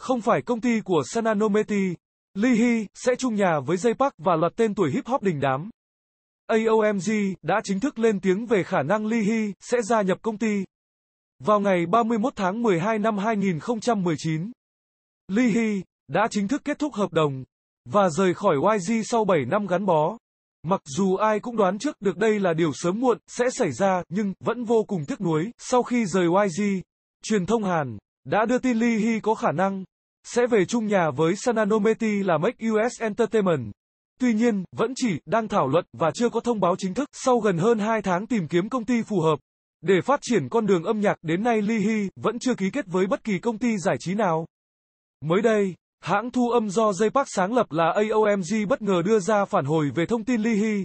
không phải công ty của Sananometi, Lee Hee sẽ chung nhà với Jay Park và loạt tên tuổi hip hop đình đám. AOMG đã chính thức lên tiếng về khả năng Lee Hee sẽ gia nhập công ty. Vào ngày 31 tháng 12 năm 2019, Lee Hee đã chính thức kết thúc hợp đồng và rời khỏi YG sau 7 năm gắn bó. Mặc dù ai cũng đoán trước được đây là điều sớm muộn sẽ xảy ra, nhưng vẫn vô cùng tiếc nuối sau khi rời YG. Truyền thông Hàn đã đưa tin Lee Hee có khả năng sẽ về chung nhà với Sananometi là Make US Entertainment. Tuy nhiên, vẫn chỉ đang thảo luận và chưa có thông báo chính thức sau gần hơn 2 tháng tìm kiếm công ty phù hợp. Để phát triển con đường âm nhạc đến nay Lee Hee vẫn chưa ký kết với bất kỳ công ty giải trí nào. Mới đây, hãng thu âm do Jay Park sáng lập là AOMG bất ngờ đưa ra phản hồi về thông tin Lee Hee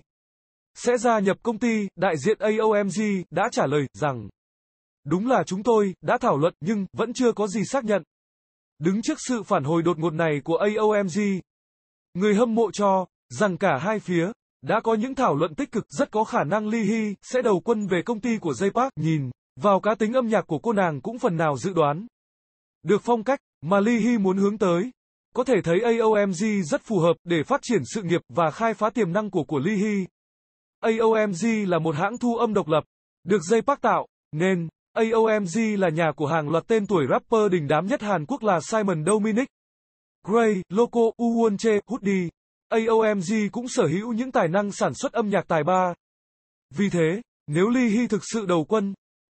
sẽ gia nhập công ty, đại diện AOMG đã trả lời rằng Đúng là chúng tôi đã thảo luận nhưng vẫn chưa có gì xác nhận. Đứng trước sự phản hồi đột ngột này của AOMG, người hâm mộ cho rằng cả hai phía đã có những thảo luận tích cực rất có khả năng Lee Hee sẽ đầu quân về công ty của Jay Park. Nhìn vào cá tính âm nhạc của cô nàng cũng phần nào dự đoán được phong cách mà Lee Hee muốn hướng tới. Có thể thấy AOMG rất phù hợp để phát triển sự nghiệp và khai phá tiềm năng của của Lee Hee. AOMG là một hãng thu âm độc lập, được Jay Park tạo, nên AOMG là nhà của hàng loạt tên tuổi rapper đình đám nhất Hàn Quốc là Simon Dominic, Gray, Loco, Uwonche, Hoodie. AOMG cũng sở hữu những tài năng sản xuất âm nhạc tài ba. Vì thế, nếu Lee Hee thực sự đầu quân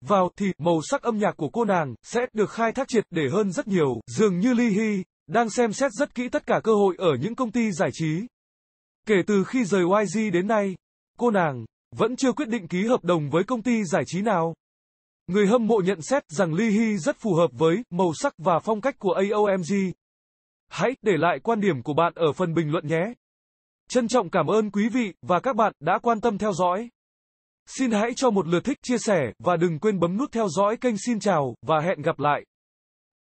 vào thì màu sắc âm nhạc của cô nàng sẽ được khai thác triệt để hơn rất nhiều, dường như Lee Hee đang xem xét rất kỹ tất cả cơ hội ở những công ty giải trí. Kể từ khi rời YG đến nay, cô nàng vẫn chưa quyết định ký hợp đồng với công ty giải trí nào. Người hâm mộ nhận xét rằng Lee Hee rất phù hợp với màu sắc và phong cách của AOMG. Hãy để lại quan điểm của bạn ở phần bình luận nhé. Trân trọng cảm ơn quý vị và các bạn đã quan tâm theo dõi. Xin hãy cho một lượt thích chia sẻ và đừng quên bấm nút theo dõi kênh xin chào và hẹn gặp lại.